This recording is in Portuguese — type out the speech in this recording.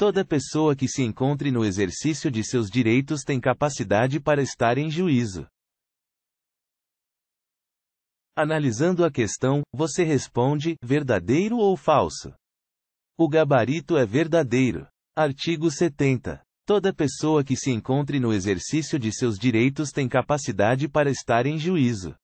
Toda pessoa que se encontre no exercício de seus direitos tem capacidade para estar em juízo. Analisando a questão, você responde: verdadeiro ou falso? O gabarito é verdadeiro. Artigo 70. Toda pessoa que se encontre no exercício de seus direitos tem capacidade para estar em juízo.